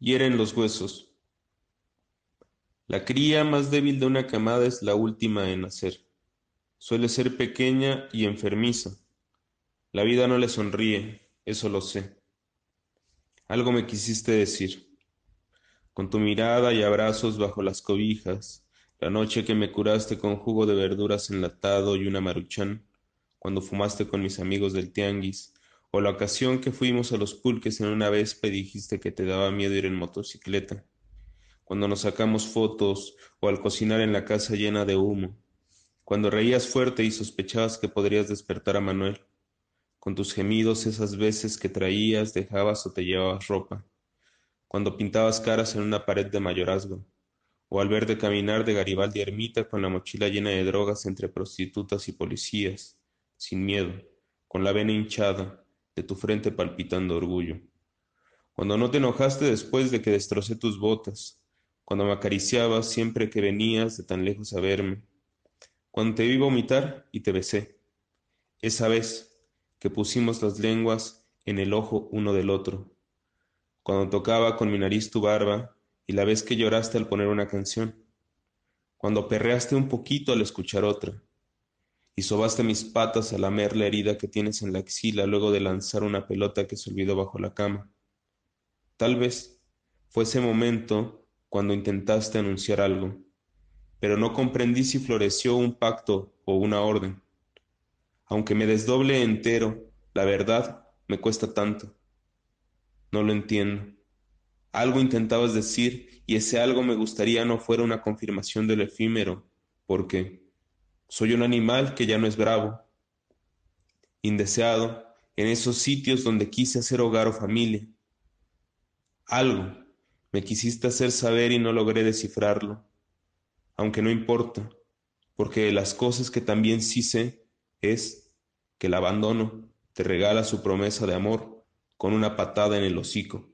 hieren los huesos. La cría más débil de una camada es la última en nacer. Suele ser pequeña y enfermiza. La vida no le sonríe, eso lo sé. Algo me quisiste decir. Con tu mirada y abrazos bajo las cobijas, la noche que me curaste con jugo de verduras enlatado y una maruchán, cuando fumaste con mis amigos del tianguis, o la ocasión que fuimos a los pulques en una vez y dijiste que te daba miedo ir en motocicleta, cuando nos sacamos fotos o al cocinar en la casa llena de humo, cuando reías fuerte y sospechabas que podrías despertar a Manuel, con tus gemidos esas veces que traías, dejabas o te llevabas ropa, cuando pintabas caras en una pared de mayorazgo, o al verte caminar de Garibaldi Ermita con la mochila llena de drogas entre prostitutas y policías, sin miedo, con la vena hinchada, tu frente palpitando orgullo. Cuando no te enojaste después de que destrocé tus botas, cuando me acariciabas siempre que venías de tan lejos a verme, cuando te vi vomitar y te besé, esa vez que pusimos las lenguas en el ojo uno del otro, cuando tocaba con mi nariz tu barba y la vez que lloraste al poner una canción, cuando perreaste un poquito al escuchar otra, y sobaste mis patas a lamer la herida que tienes en la axila luego de lanzar una pelota que se olvidó bajo la cama. Tal vez fue ese momento cuando intentaste anunciar algo, pero no comprendí si floreció un pacto o una orden. Aunque me desdoble entero, la verdad me cuesta tanto. No lo entiendo. Algo intentabas decir y ese algo me gustaría no fuera una confirmación del efímero, porque soy un animal que ya no es bravo, indeseado, en esos sitios donde quise hacer hogar o familia. Algo me quisiste hacer saber y no logré descifrarlo, aunque no importa, porque de las cosas que también sí sé es que el abandono te regala su promesa de amor con una patada en el hocico.